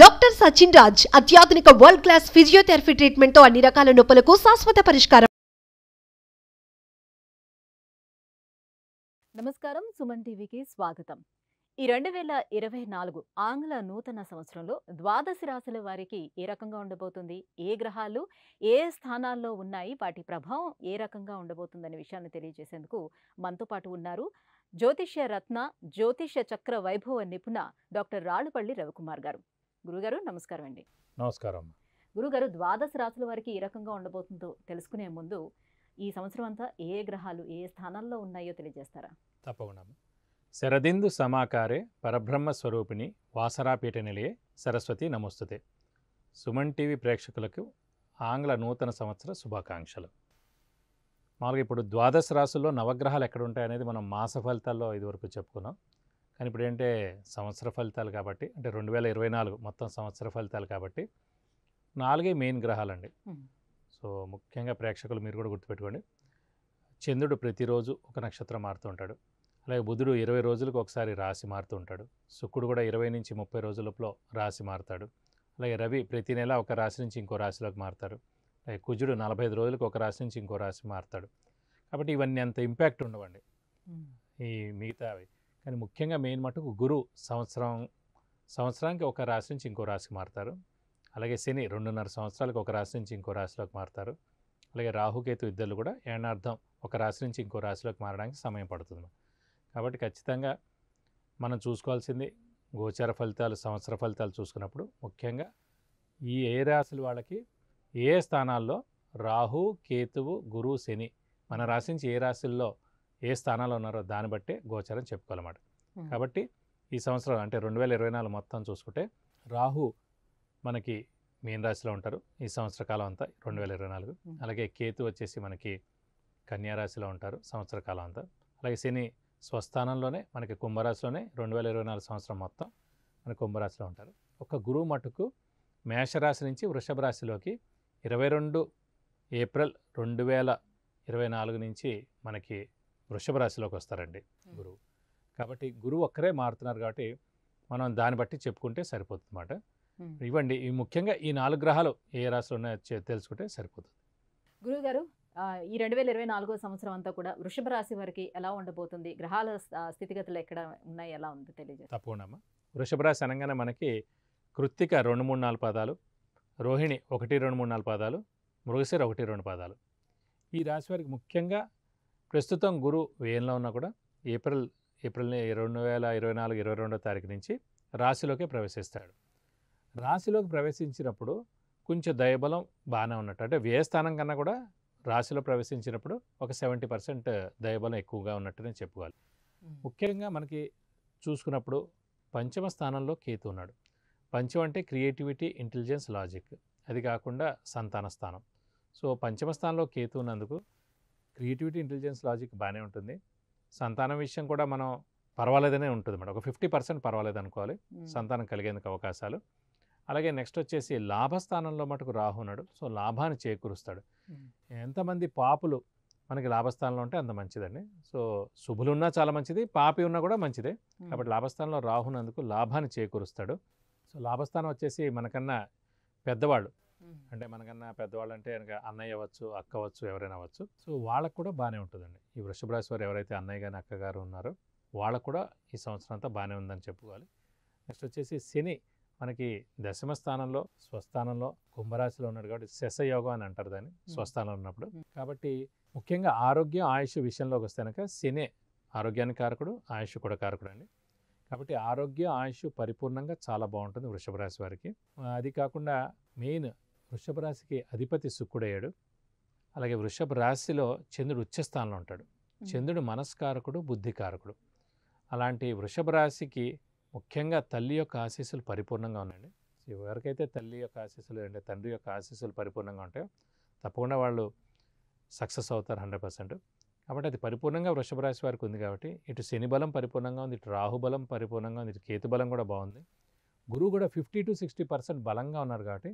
doctor Sachin Raj అత్యాధునిక world class physiotherapy treatment తో అన్ని రకాల నొప్పులకు శాశ్వత పరిష్కారం నమస్కారం సుమన్ టీవీకి స్వాగతం ఈ రెండు వేల ఇరవై నాలుగు ఆంగ్ల నూతన సంవత్సరంలో ద్వాదశి రాశుల వారికి ఏ రకంగా ఉండబోతుంది ఏ గ్రహాలు ఏ స్థానాల్లో ఉన్నాయి వాటి ప్రభావం ఏ రకంగా ఉండబోతుందనే విషయాన్ని తెలియజేసేందుకు మనతో పాటు ఉన్నారు జ్యోతిష్య రత్న జ్యోతిష్య చక్ర వైభవ నిపుణ డాక్టర్ రాళ్ళుపల్లి రవికుమార్ గారు గురుగారు నమస్కారం అండి నమస్కారం గురుగారు ద్వాదశ రాశుల వారికి ఏ రకంగా ఉండబోతుందో తెలుసుకునే ముందు ఈ సంవత్సరం అంతా ఏ గ్రహాలు ఏ స్థానాల్లో ఉన్నాయో తెలియజేస్తారా తప్పకుండా శరదిందు సమాకారే పరబ్రహ్మ స్వరూపిణి వాసరాపీఠ నిలయే సరస్వతి నమోస్తుతే సుమన్ టీవీ ప్రేక్షకులకు ఆంగ్ల నూతన సంవత్సర శుభాకాంక్షలు మామూలుగా ఇప్పుడు ద్వాదశ రాశుల్లో నవగ్రహాలు ఎక్కడ ఉంటాయనేది మనం మాస ఫలితాల్లో ఇదివరకు చెప్పుకున్నాం కానీ ఇప్పుడు ఏంటంటే సంవత్సర ఫలితాలు కాబట్టి అంటే రెండు వేల ఇరవై నాలుగు మొత్తం సంవత్సర ఫలితాలు కాబట్టి నాలుగే మెయిన్ గ్రహాలండి సో ముఖ్యంగా ప్రేక్షకులు మీరు కూడా గుర్తుపెట్టుకోండి చంద్రుడు ప్రతిరోజు ఒక నక్షత్రం మారుతూ ఉంటాడు అలాగే బుధుడు ఇరవై రోజులకు ఒకసారి రాశి మారుతూ ఉంటాడు శుక్రుడు కూడా ఇరవై నుంచి ముప్పై రోజుల లోపల రాశి మారుతాడు అలాగే రవి ప్రతి నెల ఒక రాశి నుంచి ఇంకో రాశిలోకి మారుతాడు అలాగే కుజుడు నలభై ఐదు రోజులకు ఒక రాశి నుంచి ఇంకో రాశి మారుతాడు కాబట్టి ఇవన్నీ అంత ఇంపాక్ట్ ఉండవండి ఈ మిగతావి కానీ ముఖ్యంగా మెయిన్ మటుకు గురు సంవత్సరం సంవత్సరానికి ఒక రాశి నుంచి ఇంకో రాశికి మారుతారు అలాగే శని రెండున్నర సంవత్సరాలకు ఒక రాశి నుంచి ఇంకో రాశిలోకి మారుతారు అలాగే రాహుకేతు ఇద్దరు కూడా ఏనార్థం ఒక రాశి నుంచి ఇంకో రాశిలోకి మారడానికి సమయం పడుతుంది కాబట్టి ఖచ్చితంగా మనం చూసుకోవాల్సింది గోచర ఫలితాలు సంవత్సర ఫలితాలు చూసుకున్నప్పుడు ముఖ్యంగా ఈ ఏ రాశుల వాళ్ళకి ఏ స్థానాల్లో రాహు కేతువు గురువు శని మన రాశి నుంచి ఏ రాశుల్లో ఏ స్థానాల్లో ఉన్నారో దాన్ని బట్టి గోచరం చెప్పుకోవాలన్నమాట కాబట్టి ఈ సంవత్సరం అంటే రెండు వేల ఇరవై నాలుగు మొత్తం చూసుకుంటే రాహు మనకి మీనరాశిలో రాశిలో ఉంటారు ఈ సంవత్సర కాలం అంతా రెండు వేల ఇరవై నాలుగు అలాగే కేతు వచ్చేసి మనకి కన్యారాశిలో ఉంటారు సంవత్సర కాలం అంతా అలాగే శని స్వస్థానంలోనే మనకి కుంభరాశిలోనే రెండు వేల ఇరవై నాలుగు సంవత్సరం మొత్తం మన కుంభరాశిలో ఉంటారు ఒక గురువు మటుకు మేషరాశి నుంచి వృషభ రాశిలోకి ఇరవై రెండు ఏప్రిల్ రెండు వేల ఇరవై నాలుగు నుంచి మనకి వృషభ రాశిలోకి వస్తారండి గురువు కాబట్టి గురువు ఒక్కరే మారుతున్నారు కాబట్టి మనం దాన్ని బట్టి చెప్పుకుంటే సరిపోతుంది ఇవ్వండి ఈ ముఖ్యంగా ఈ నాలుగు గ్రహాలు ఏ రాశిలో ఉన్నాయో తెలుసుకుంటే సరిపోతుంది గారు ఈ రెండు వేల ఇరవై నాలుగో సంవత్సరం అంతా కూడా వృషభ రాశి వారికి ఎలా ఉండబోతుంది గ్రహాల స్థితిగతులు ఎక్కడ ఉన్నాయి ఎలా ఉంది తెలియజే తప్పకుండా వృషభ రాశి అనగానే మనకి కృత్తిక రెండు మూడు నాలుగు పాదాలు రోహిణి ఒకటి రెండు మూడు నాలుగు పాదాలు మృగశిర ఒకటి రెండు పాదాలు ఈ రాశి వారికి ముఖ్యంగా ప్రస్తుతం గురు వ్యయంలో ఉన్నా కూడా ఏప్రిల్ ఏప్రిల్ రెండు వేల ఇరవై నాలుగు ఇరవై రెండో తారీఖు నుంచి రాశిలోకి ప్రవేశిస్తాడు రాశిలోకి ప్రవేశించినప్పుడు కొంచెం దయబలం బాగానే ఉన్నట్టు అంటే వ్యయస్థానం కన్నా కూడా రాశిలో ప్రవేశించినప్పుడు ఒక సెవెంటీ పర్సెంట్ దయబలం ఎక్కువగా ఉన్నట్టు నేను చెప్పుకోవాలి ముఖ్యంగా మనకి చూసుకున్నప్పుడు పంచమ స్థానంలో కేతు ఉన్నాడు పంచం అంటే క్రియేటివిటీ ఇంటెలిజెన్స్ లాజిక్ అది కాకుండా సంతాన స్థానం సో పంచమ స్థానంలో కేతు ఉన్నందుకు క్రియేటివిటీ ఇంటెలిజెన్స్ లాజిక్ బాగానే ఉంటుంది సంతానం విషయం కూడా మనం పర్వాలేదనే ఉంటుంది మేడం ఒక ఫిఫ్టీ పర్సెంట్ పర్వాలేదు అనుకోవాలి సంతానం కలిగేందుకు అవకాశాలు అలాగే నెక్స్ట్ వచ్చేసి లాభస్థానంలో మటుకు రాహు ఉన్నాడు సో లాభాన్ని చేకూరుస్తాడు ఎంతమంది పాపులు మనకి లాభస్థానంలో ఉంటే అంత మంచిదండి సో శుభులు ఉన్నా చాలా మంచిది పాపి ఉన్నా కూడా మంచిదే కాబట్టి లాభస్థానంలో రాహునందుకు లాభాన్ని చేకూరుస్తాడు సో లాభస్థానం వచ్చేసి మనకన్నా పెద్దవాళ్ళు అంటే మనకన్నా పెద్దవాళ్ళు అంటే కనుక అన్నయ్య అవ్వచ్చు అక్క అవ్వచ్చు ఎవరైనా అవ్వచ్చు సో వాళ్ళకు కూడా బాగానే ఉంటుందండి ఈ వృషభ రాశి వారు ఎవరైతే అన్నయ్య కానీ అక్కగారు ఉన్నారో వాళ్ళకు కూడా ఈ సంవత్సరం అంతా బాగానే ఉందని చెప్పుకోవాలి నెక్స్ట్ వచ్చేసి శని మనకి దశమ స్థానంలో స్వస్థానంలో కుంభరాశిలో ఉన్నాడు కాబట్టి శశయోగం అని అంటారు దాన్ని స్వస్థానంలో ఉన్నప్పుడు కాబట్టి ముఖ్యంగా ఆరోగ్యం ఆయుష్ విషయంలోకి వస్తే కనుక శని ఆరోగ్యానికి కారకుడు ఆయుష్ కూడా కారకుడు అండి కాబట్టి ఆరోగ్య ఆయుష్ పరిపూర్ణంగా చాలా బాగుంటుంది వృషభ రాశి వారికి అది కాకుండా మెయిన్ వృషభ రాశికి అధిపతి శుక్రుడయ్యాడు అలాగే వృషభ రాశిలో చంద్రుడు ఉచ్చస్థానంలో ఉంటాడు చంద్రుడు మనస్కారకుడు బుద్ధికారకుడు అలాంటి వృషభ రాశికి ముఖ్యంగా తల్లి యొక్క ఆశీస్సులు పరిపూర్ణంగా ఉన్నాయండి ఎవరికైతే తల్లి యొక్క ఆశీస్సులు అంటే తండ్రి యొక్క ఆశీస్సులు పరిపూర్ణంగా ఉంటాయో తప్పకుండా వాళ్ళు సక్సెస్ అవుతారు హండ్రెడ్ పర్సెంట్ కాబట్టి అది పరిపూర్ణంగా వృషభ రాశి వారికి ఉంది కాబట్టి ఇటు శని బలం పరిపూర్ణంగా ఉంది ఇటు రాహుబలం పరిపూర్ణంగా ఉంది ఇటు కేతు బలం కూడా బాగుంది గురువు కూడా ఫిఫ్టీ టు సిక్స్టీ పర్సెంట్ బలంగా ఉన్నారు కాబట్టి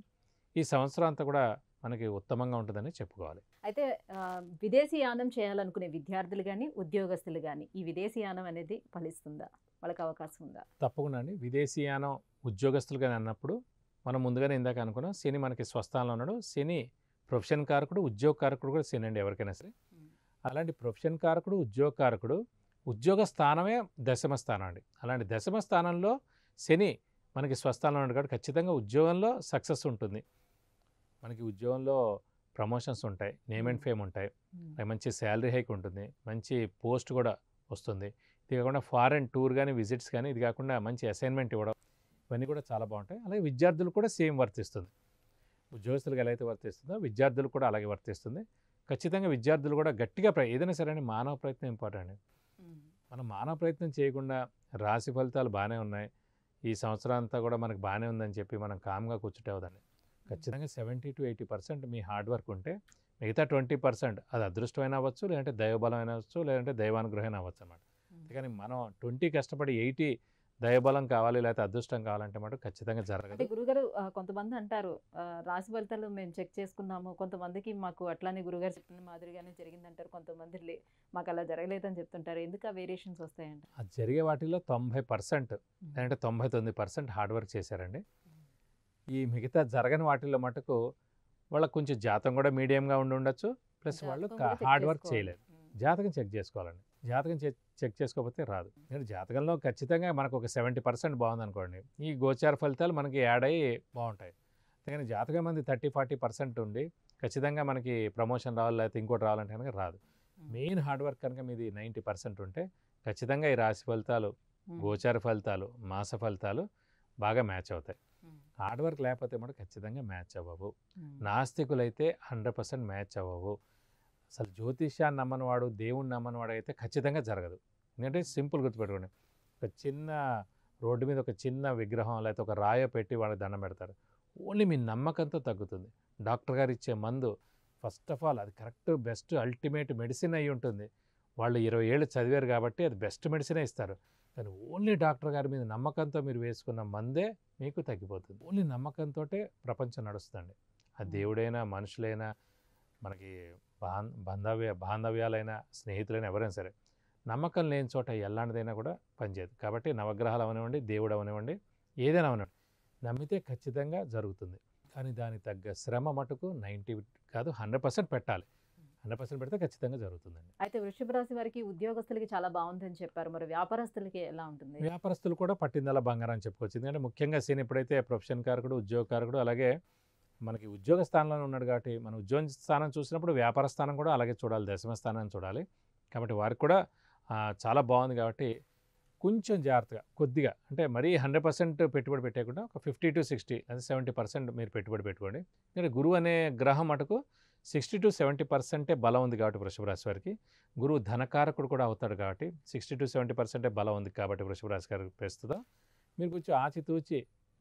ఈ సంవత్సరం అంతా కూడా మనకి ఉత్తమంగా ఉంటుందని చెప్పుకోవాలి అయితే విదేశీ యానం చేయాలనుకునే విద్యార్థులు కానీ ఉద్యోగస్తులు కానీ ఈ విదేశీ యానం అనేది ఫలిస్తుందా వాళ్ళకి అవకాశం ఉందా తప్పకుండా అండి విదేశీ యానం ఉద్యోగస్తులు కానీ అన్నప్పుడు మనం ముందుగానే ఇందాక అనుకున్నాం శని మనకి స్వస్థానంలో ఉన్నాడు శని ప్రొఫెషన్ కారకుడు ఉద్యోగ కారకుడు కూడా శని అండి ఎవరికైనా సరే అలాంటి ప్రొఫెషన్ కారకుడు ఉద్యోగ కారకుడు ఉద్యోగ స్థానమే దశమ స్థానం అండి అలాంటి దశమ స్థానంలో శని మనకి స్వస్థానంలో ఉన్నాడు కాబట్టి ఖచ్చితంగా ఉద్యోగంలో సక్సెస్ ఉంటుంది మనకి ఉద్యోగంలో ప్రమోషన్స్ ఉంటాయి నేమ్ అండ్ ఫేమ్ ఉంటాయి మంచి శాలరీ హైక్ ఉంటుంది మంచి పోస్ట్ కూడా వస్తుంది ఇది కాకుండా ఫారెన్ టూర్ కానీ విజిట్స్ కానీ ఇది కాకుండా మంచి అసైన్మెంట్ ఇవ్వడం ఇవన్నీ కూడా చాలా బాగుంటాయి అలాగే విద్యార్థులు కూడా సేమ్ వర్తిస్తుంది ఉద్యోగస్తులకు ఎలా అయితే వర్తిస్తుందో విద్యార్థులు కూడా అలాగే వర్తిస్తుంది ఖచ్చితంగా విద్యార్థులు కూడా గట్టిగా ప్ర ఏదైనా సరే మానవ ప్రయత్నం ఇంపార్టెంట్ మనం మానవ ప్రయత్నం చేయకుండా రాశి ఫలితాలు బాగానే ఉన్నాయి ఈ సంవత్సరం అంతా కూడా మనకు బాగానే ఉందని చెప్పి మనం కామ్గా కూర్చుంటే ఖచ్చితంగా సెవెంటీ టు ఎయిటీ పర్సెంట్ మీ హార్డ్ వర్క్ ఉంటే మిగతా ట్వంటీ పర్సెంట్ అది అదృష్టమైన అవ్వచ్చు లేదంటే దైవబలమైన అవ్వచ్చు లేదంటే దైవానుగ్రహం అవ్వచ్చు అనమాట కానీ మనం ట్వంటీ కష్టపడి ఎయిటీ దయబలం కావాలి లేకపోతే అదృష్టం కావాలంటే మాట ఖచ్చితంగా జరగదు గురుగారు కొంతమంది అంటారు రాశి ఫలితాలు మేము చెక్ చేసుకున్నాము కొంతమందికి మాకు అట్లానే గురుగారు చెప్పిన మాదిరిగానే జరిగిందంటారు కొంతమంది మాకు అలా జరగలేదని చెప్తుంటారు ఎందుకు ఆ వేరియేషన్స్ వస్తాయంటే అది జరిగే వాటిలో తొంభై పర్సెంట్ లేదంటే తొంభై తొమ్మిది పర్సెంట్ హార్డ్ వర్క్ చేశారండి ఈ మిగతా జరగని వాటిల్లో మటుకు వాళ్ళకు కొంచెం జాతకం కూడా మీడియంగా ఉండి ఉండొచ్చు ప్లస్ వాళ్ళు హార్డ్ వర్క్ చేయలేదు జాతకం చెక్ చేసుకోవాలండి జాతకం చెక్ చేసుకోకపోతే రాదు నేను జాతకంలో ఖచ్చితంగా మనకు ఒక సెవెంటీ పర్సెంట్ బాగుందనుకోండి ఈ గోచార ఫలితాలు మనకి యాడ్ అయ్యి బాగుంటాయి అంతేగాని జాతకం మంది థర్టీ ఫార్టీ పర్సెంట్ ఉండి ఖచ్చితంగా మనకి ప్రమోషన్ రావాలి లేకపోతే ఇంకోటి రావాలంటే కనుక రాదు మెయిన్ హార్డ్ వర్క్ కనుక మీది నైంటీ పర్సెంట్ ఉంటే ఖచ్చితంగా ఈ రాశి ఫలితాలు గోచార ఫలితాలు మాస ఫలితాలు బాగా మ్యాచ్ అవుతాయి హార్డ్ వర్క్ లేకపోతే మనం ఖచ్చితంగా మ్యాచ్ అవ్వవు నాస్తికులైతే హండ్రెడ్ పర్సెంట్ మ్యాచ్ అవ్వవు అసలు జ్యోతిష్యాన్ని నమ్మనివాడు దేవుణ్ణి నమ్మనివాడు అయితే ఖచ్చితంగా జరగదు ఎందుకంటే సింపుల్ గుర్తుపెట్టుకోండి ఒక చిన్న రోడ్డు మీద ఒక చిన్న విగ్రహం లేకపోతే ఒక రాయ పెట్టి వాళ్ళకి దండం పెడతారు ఓన్లీ మీ నమ్మకంతో తగ్గుతుంది డాక్టర్ గారు ఇచ్చే మందు ఫస్ట్ ఆఫ్ ఆల్ అది కరెక్ట్ బెస్ట్ అల్టిమేట్ మెడిసిన్ అయి ఉంటుంది వాళ్ళు ఇరవై ఏళ్ళు చదివారు కాబట్టి అది బెస్ట్ మెడిసినే ఇస్తారు కానీ ఓన్లీ డాక్టర్ గారి మీద నమ్మకంతో మీరు వేసుకున్న మందే మీకు తగ్గిపోతుంది ఓన్లీ నమ్మకంతో ప్రపంచం నడుస్తుంది ఆ దేవుడైనా మనుషులైనా మనకి బాంధవ్య బాంధవ్యాలైనా స్నేహితులైనా ఎవరైనా సరే నమ్మకం లేని చోట ఎలాంటిదైనా కూడా పనిచేయదు కాబట్టి నవగ్రహాలు అవనివ్వండి దేవుడు అవనివ్వండి ఏదైనా అవనివ్వండి నమ్మితే ఖచ్చితంగా జరుగుతుంది కానీ దానికి తగ్గ శ్రమ మటుకు నైంటీ కాదు హండ్రెడ్ పర్సెంట్ పెట్టాలి హండ్రెడ్ పర్సెంట్ పెడితే ఖచ్చితంగా జరుగుతుందండి అయితే వృషభ రాశి వారికి ఉద్యోగస్తులకి చాలా బాగుందని చెప్పారు మరి వ్యాపారస్తులకి ఎలా ఉంటుంది వ్యాపారస్తులు కూడా పట్టిందల బంగారం అని చెప్పుకోవచ్చు ఎందుకంటే ముఖ్యంగా సీన్ ఎప్పుడైతే ప్రొఫెషన్ కారకుడు కారకుడు అలాగే మనకి ఉద్యోగ స్థానంలో ఉన్నాడు కాబట్టి మన ఉద్యోగ స్థానం చూసినప్పుడు వ్యాపార స్థానం కూడా అలాగే చూడాలి దశమ స్థానాన్ని చూడాలి కాబట్టి వారికి కూడా చాలా బాగుంది కాబట్టి కొంచెం జాగ్రత్తగా కొద్దిగా అంటే మరీ హండ్రెడ్ పర్సెంట్ పెట్టుబడి పెట్టేయకుండా ఒక ఫిఫ్టీ టు సిక్స్టీ అది సెవెంటీ పర్సెంట్ మీరు పెట్టుబడి పెట్టుకోండి ఎందుకంటే గురువు అనే గ్రహం మటుకు సిక్స్టీ టు సెవెంటీ పర్సెంటే బలం ఉంది కాబట్టి వృషభరాశి వారికి గురువు ధనకారకుడు కూడా అవుతాడు కాబట్టి సిక్స్టీ టు సెవెంటీ పర్సెంటే బలం ఉంది కాబట్టి వృషభరాశి గారికి ప్రస్తుతం మీరు కొంచెం ఆచితూచి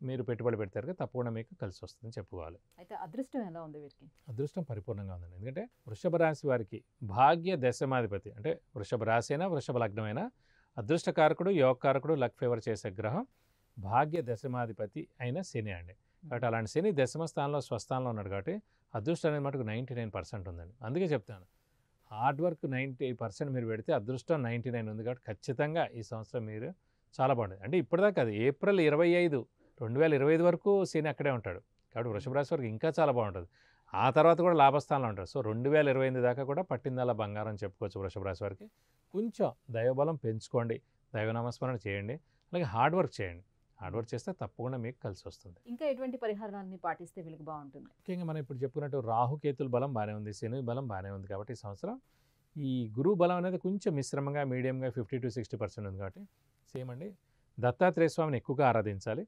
మీరు పెట్టుబడి పెడతారు తప్పకుండా మీకు కలిసి వస్తుందని చెప్పుకోవాలి అయితే అదృష్టం ఎలా ఉంది వీరికి అదృష్టం పరిపూర్ణంగా ఉందండి ఎందుకంటే వృషభ రాశి వారికి భాగ్య దశమాధిపతి అంటే వృషభ రాశి అయినా వృషభ లగ్నమైనా అదృష్టకారకుడు యోగకారకుడు లక్ ఫేవర్ చేసే గ్రహం భాగ్య దశమాధిపతి అయిన శని అండి కాబట్టి అలాంటి శని దశమ స్థానంలో స్వస్థానంలో ఉన్నాడు కాబట్టి అదృష్టం అనేది మటుకు నైంటీ నైన్ పర్సెంట్ ఉందండి అందుకే చెప్తాను హార్డ్ వర్క్ నైంటీ పర్సెంట్ మీరు పెడితే అదృష్టం నైంటీ నైన్ ఉంది కాబట్టి ఖచ్చితంగా ఈ సంవత్సరం మీరు చాలా బాగుంటుంది అంటే ఇప్పటిదాకా అది ఏప్రిల్ ఇరవై ఐదు రెండు వేల ఇరవై ఐదు వరకు సీని అక్కడే ఉంటాడు కాబట్టి వృషభ రాశి వరకు ఇంకా చాలా బాగుంటుంది ఆ తర్వాత కూడా లాభస్థానంలో ఉంటారు సో రెండు వేల ఇరవై ఎనిమిది దాకా కూడా పట్టిందల బంగారం చెప్పుకోవచ్చు వృషభ రాశి వారికి కొంచెం దైవబలం పెంచుకోండి దైవనామస్మరణ చేయండి అలాగే హార్డ్ వర్క్ చేయండి హార్డ్ వర్క్ చేస్తే తప్పకుండా మీకు కలిసి వస్తుంది ఇంకా ఎటువంటి పరిహారాన్ని పాటిస్తే వీళ్ళకి బాగుంటుంది ముఖ్యంగా మనం ఇప్పుడు చెప్పుకున్నట్టు రాహుకేతుల బలం బాగానే ఉంది శని బలం బాగానే ఉంది కాబట్టి ఈ సంవత్సరం ఈ గురు బలం అనేది కొంచెం మిశ్రమంగా మీడియంగా ఫిఫ్టీ టు సిక్స్టీ పర్సెంట్ ఉంది కాబట్టి సేమ్ అండి దత్తాత్రేయ స్వామిని ఎక్కువగా ఆరాధించాలి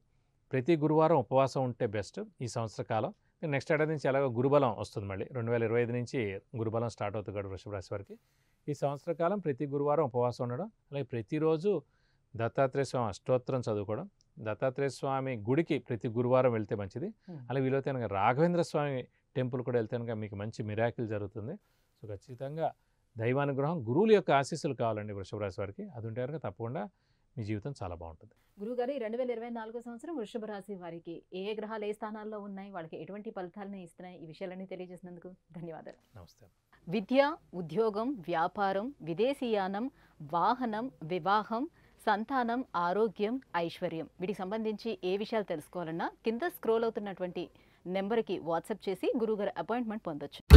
ప్రతి గురువారం ఉపవాసం ఉంటే బెస్ట్ ఈ సంవత్సర కాలం నెక్స్ట్ ఏడాది నుంచి ఎలాగో గురుబలం వస్తుంది మళ్ళీ రెండు వేల ఇరవై ఐదు నుంచి గురుబలం స్టార్ట్ అవుతుంది కాదు వృషభ రాశి వారికి ఈ సంవత్సర కాలం ప్రతి గురువారం ఉపవాసం ఉండడం అలాగే ప్రతిరోజు దత్తాత్రేయ స్వామి అష్టోత్తరం చదువుకోవడం దత్తాత్రేయ స్వామి గుడికి ప్రతి గురువారం వెళ్తే మంచిది అలాగే వీలైతే కనుక రాఘవేంద్ర స్వామి టెంపుల్ కూడా వెళ్తే కనుక మీకు మంచి మిరాకిల్ జరుగుతుంది సో ఖచ్చితంగా దైవానుగ్రహం గురువుల యొక్క ఆశీస్సులు కావాలండి వృషభరాశి వారికి అది ఉంటే కనుక తప్పకుండా మీ జీవితం చాలా బాగుంటుంది గురువు గారు రెండు వేల ఇరవై నాలుగో సంవత్సరం వృషభ రాశి వారికి ఏ గ్రహాలు ఏ స్థానాల్లో ఉన్నాయి వాళ్ళకి ఎటువంటి ఫలితాలను ఇస్తున్నాయి ఈ విషయాలన్నీ తెలియజేసినందుకు ధన్యవాదాలు నమస్తే విద్య ఉద్యోగం వ్యాపారం విదేశీయానం వాహనం వివాహం సంతానం ఆరోగ్యం ఐశ్వర్యం వీటికి సంబంధించి ఏ విషయాలు తెలుసుకోవాలన్నా కింద స్క్రోల్ అవుతున్నటువంటి నెంబర్కి వాట్సాప్ చేసి గురుగారు అపాయింట్మెంట్ పొందొచ్చు